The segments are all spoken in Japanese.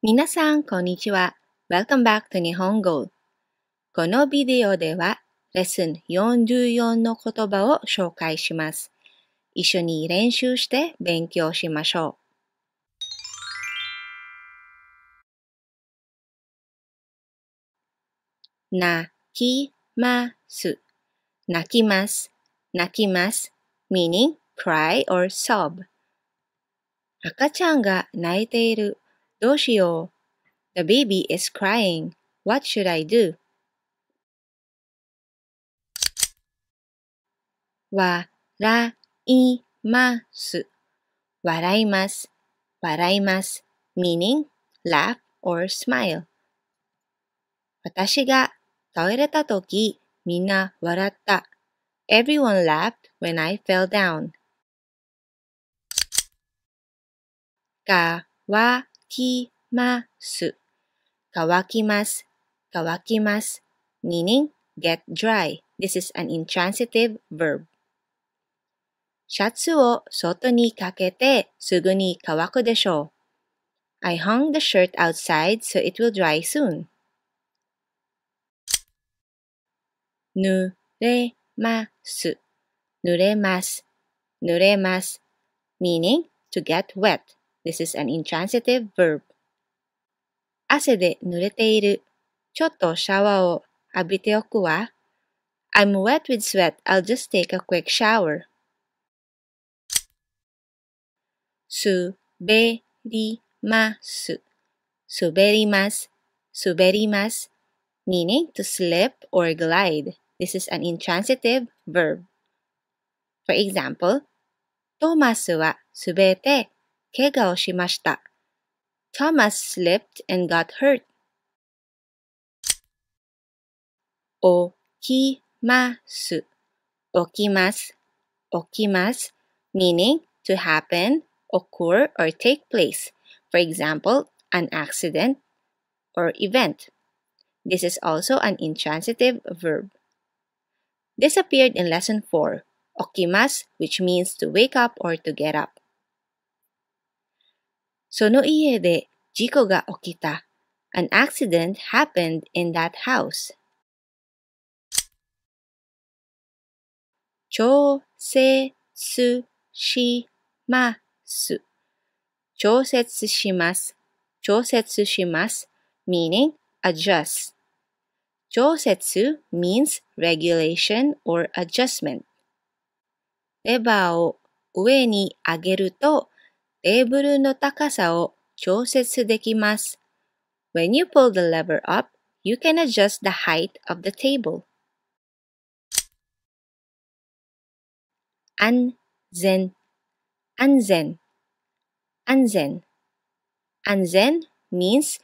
みなさん、こんにちは。Welcome back to 日本語。このビデオでは、レッスン44の言葉を紹介します。一緒に練習して勉強しましょう。泣きます。泣きます。泣きます。meaning cry or sob。赤ちゃんが泣いている。どうしよう ?The baby is crying.What should I do? わらいます。笑います。笑います。meaning, laugh or smile. 私が倒れたとき、みんな笑った。Everyone laughed when I fell down. かわきます。乾きます。乾きます。meaning get dry. This is an intransitive verb. シャツを外にかけてすぐに乾くでしょう。I hung the shirt outside so it will dry soon. 濡れます。濡れます。濡れます。meaning to get wet. This is an intransitive verb. 汗で濡れている。ちょっとシャワーを浴びておくわ。I'm wet with sweat. I'll just take a quick shower. すべります。すべります。すべります。meaning to slip or glide. This is an intransitive verb. For example, トーマスはすべてけがをしました。Thomas slipped and got hurt. meaning to happen, occur, or take place. For example, an accident or event. This is also an intransitive verb. This appeared in lesson 4, okimas, which means to wake up or to get up. その家で事故が起きた。An accident happened in that house. meaning adjust. 調節 means regulation or adjustment. レバーを上に上げるとテーブルの高さを調節できます。When you pull the lever up, you can adjust the height of the table. 安全安全安全安全 means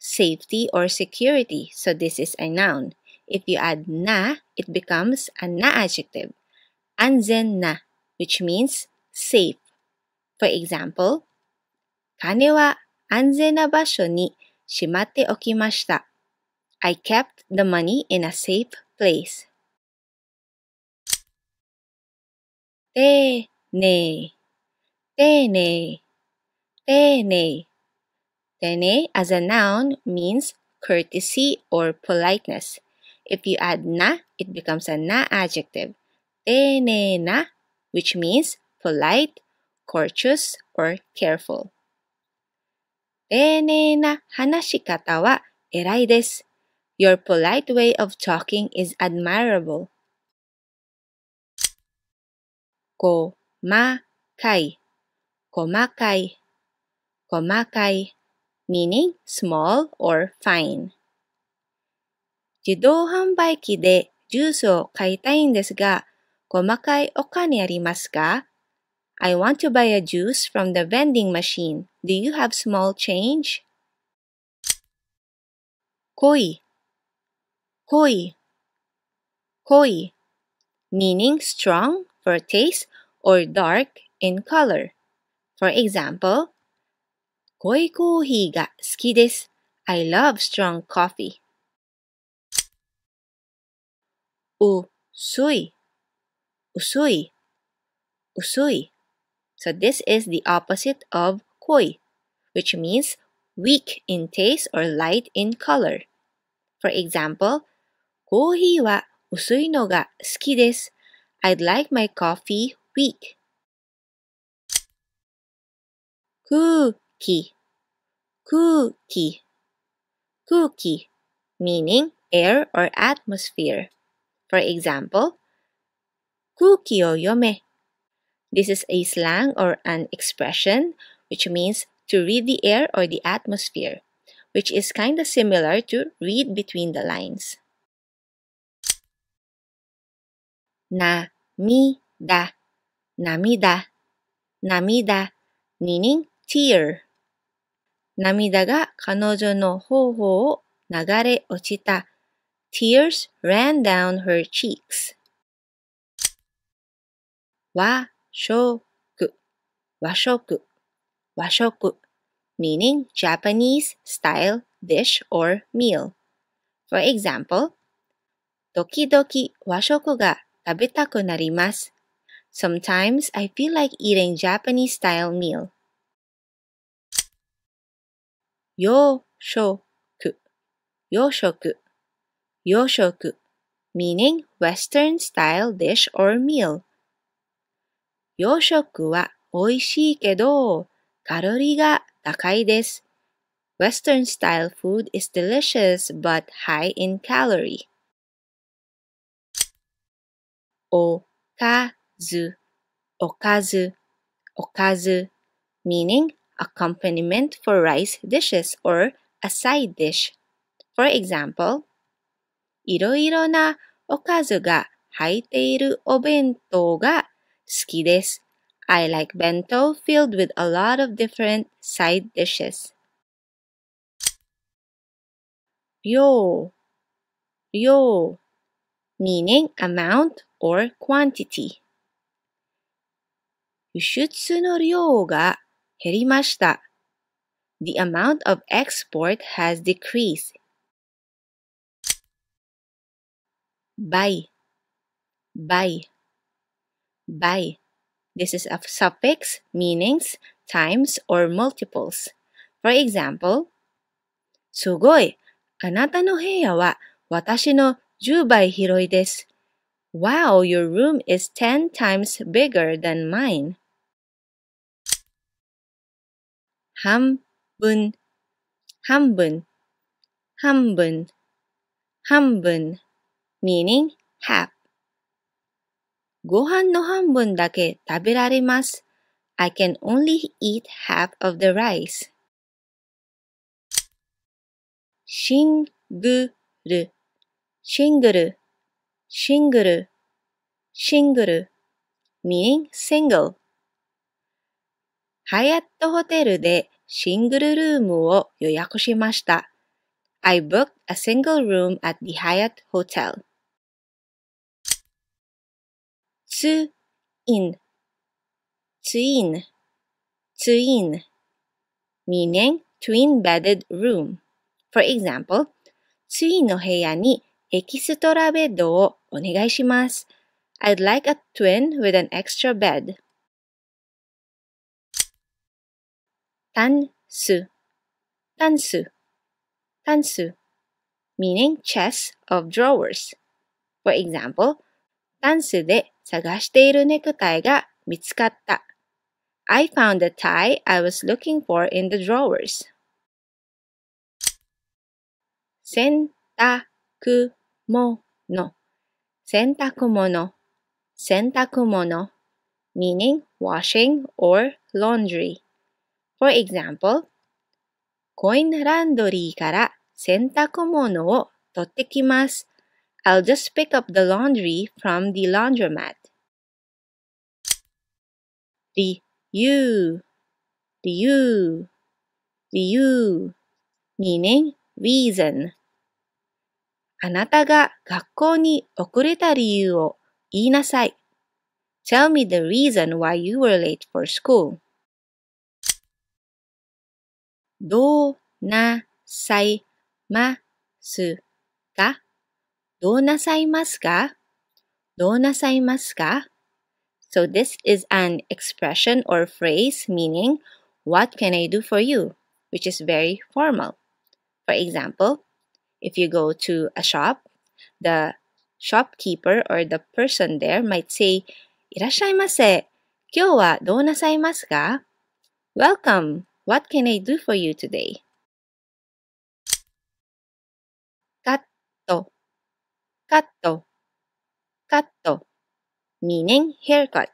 safety or security, so this is a noun. If you add na, it becomes a na adjective. 安全な, which means safe. For example, 金は安全な場所にしまっておきました。I kept the money in a safe place. 丁寧、丁寧、丁寧。Tene as a noun means courtesy or politeness. If you add na, it becomes a na adjective. Tene na, which means polite, c o u r t e o u s or careful 丁寧な話し方は偉いです。Your polite way of talking is admirable. こまかい、細かい、細かい、meaning small or fine. 自動販売機でジュースを買いたいんですが、細かいお金ありますか I want to buy a juice from the vending machine. Do you have small change? Koi. Koi. Koi. Meaning strong for taste or dark in color. For example, Koi kohi ga suki desu. I love strong coffee. Usui. Usui. Usui so this is the opposite of koi, which means weak in taste or light in color. For example, コーヒーは薄いのが好きです. would like my coffee weak. Kuki meaning air or atmosphere. For example, 空気を読め this is a slang or an expression, which means to read the air or the atmosphere, which is kinda similar to read between the lines. Na mi da, namida, namida, meaning tear. Tears ran down her cheeks. Wa shoku, washoku, washoku, meaning Japanese style dish or meal. For example, doki washoku ga tabetaku narimasu. Sometimes I feel like eating Japanese style meal. Yoshoku, yoshoku, yoshoku, meaning Western style dish or meal. 洋食は美味しいけど、カロリーが高いです。Western style food is delicious but high in calorie. おかず、おかず、おかず meaning accompaniment for rice dishes or a side dish. For example, いろいろなおかずが入っているお弁当が I like bento filled with a lot of different side dishes. yo, meaning amount or quantity. The amount of export has decreased. bye by. This is a suffix, meanings, times, or multiples. For example, すこいあなたの部屋は私の Wow, your room is 10 times bigger than mine. 半分、半分、半分、半分 meaning half. ご飯の半分だけ食べられます。I can only eat half of the rice. シングル、シングル、シングル、シングル、meaning single。ハイアットホテルでシングルルームを予約しました。I booked a single room at the Hyatt Hotel. Twin, twin, meaning twin bedded room. For example, twin の部屋にエキストラベッドをお願いします. would like a twin with an extra bed. Tansu, tansu, tansu, meaning chest of drawers. For example, タンスで探しているネクタイが見つかった。I found the tie I was looking for in the drawers. 洗濯物洗濯物洗濯物 meaning washing or laundry. For example, コインランドリーから洗濯物を取ってきます I'll just pick up the laundry from the laundromat. The you, the you, the you, meaning reason. あなたが学校に遅れた理由を言いなさい. Tell me the reason why you were late for school. どうなさいますかどうなさいますかどうなさいますか So this is an expression or phrase meaning what can I do for you, which is very formal. For example, if you go to a shop, the shopkeeper or the person there might say, いらっしゃいませ。今日はどうなさいますか ?Welcome! What can I do for you today? Cut, cut, meaning haircut.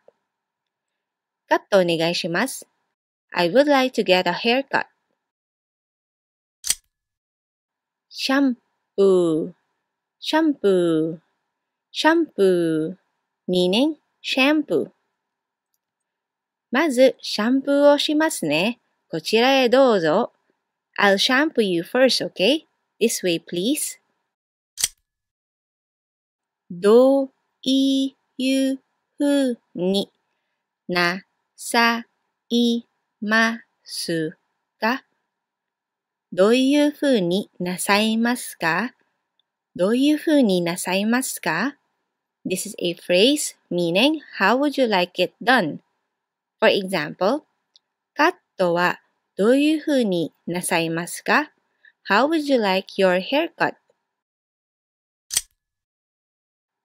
Cut お願いします。I would like to get a haircut. シャンプー、シャンプー、シャンプー、meaning shampoo. まず、シャンプーをしますね。こちらへどうぞ。I'll shampoo you first, okay? This way, please. どういうふうになさいますかどういうふうになさいますかどういうふうになさいますか This is a phrase meaning how would you like it done? For example, カットはどういうふうになさいますか How would you like your haircut?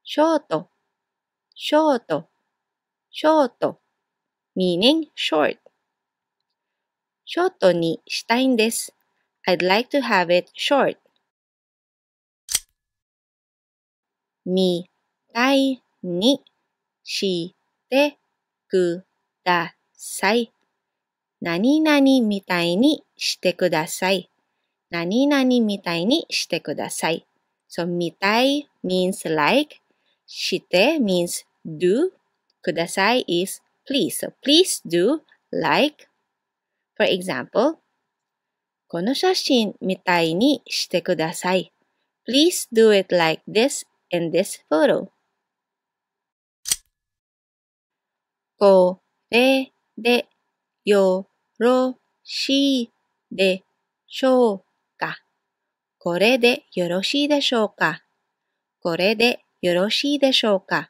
ショート、ショート、ショート、meaning short. ショートにしたいんです。I'd like to have it short. みたいにしてください。何々みたいにしてください。何々みたいにしてください。So, みたい means like して means do. ください is please. So please do like. For example, この写真みたいにしてください。Please do it like this in this photo. これでよろしいでしょうかこれでよろしいでしょうかこれでよろしいでしょうか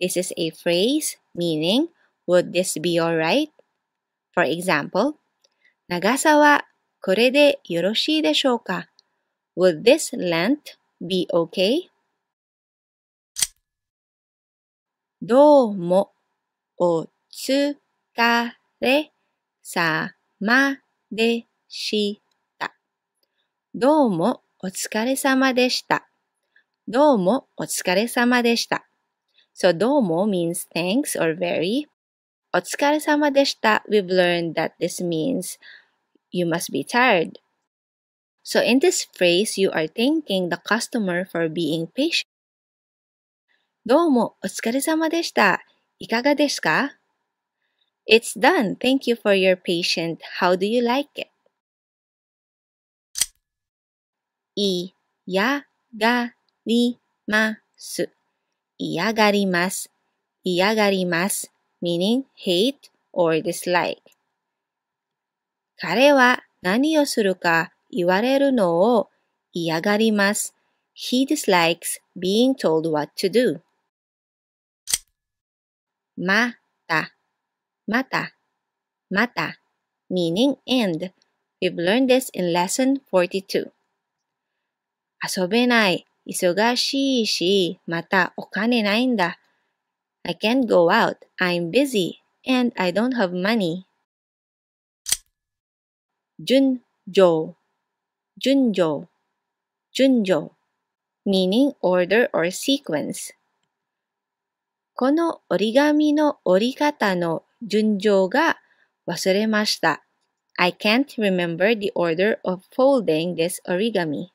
This is a phrase meaning Would this be alright? For example, 長さはこれでよろしいでしょうか Would this length be okay? どうもお疲れさまでした。どうもお疲れ様でした。どうもお疲れ様でした。So どうも means thanks or very. お疲れ様でした。We've learned that this means you must be tired. So in this phrase, you are thanking the customer for being patient. どうもお疲れ様でした。いかがですか It's done. Thank you for your patience. How do you like it? いやがります。嫌がります。嫌がります。meaning hate or dislike. 彼は何をするか言われるのを嫌がります。He dislikes being told what to do. また、また、また、meaning and. We've learned this in lesson 42. 遊べない、忙しいし、またお金ないんだ。I can't go out. I'm busy and I don't have money. 順序順序順序 meaning order or sequence この折り紙の折り方の順序が忘れました。I can't remember the order of folding this origami.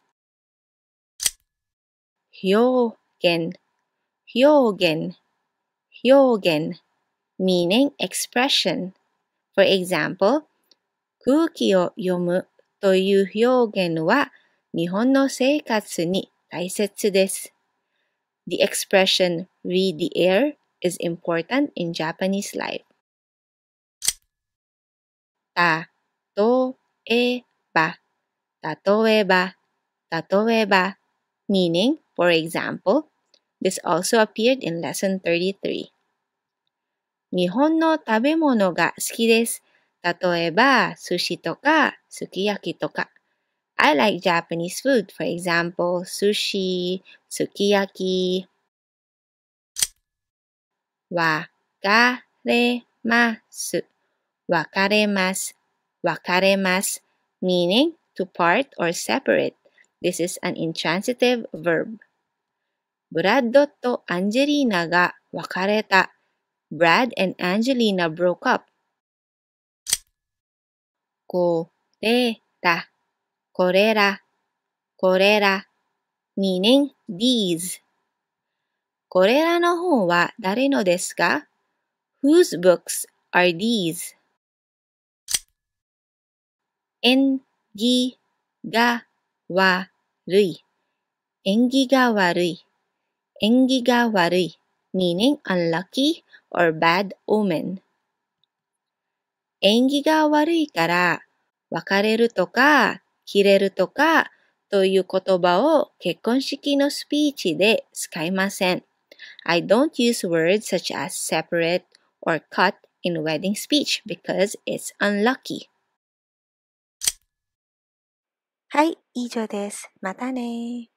表現、表現、表現 meaning expression. For example, 空気を読むという表現は日本の生活に大切です。The expression read the air is important in Japanese life. た、と、えば、たとえば、たとえば meaning For example, this also appeared in lesson 33. 日本の食べ物が好きです。例えば、寿司とか、すき焼きとか。I like Japanese food, for example, sushi, sukiyaki. Meaning to part or separate. This is an intransitive verb. ブラッドとアンジェリーナが別れた。Brad and Angelina broke up. これら、これら、これら、meaning these. これらの本は誰のですか ?Whose books are these? n ぎが悪い。縁起が悪い。縁起が悪い meaning unlucky or bad omen 縁起が悪いから別れるとか切れるとかという言葉を結婚式のスピーチで使いません。I don't use words such as separate or cut in wedding speech because it's unlucky. はい、以上です。またね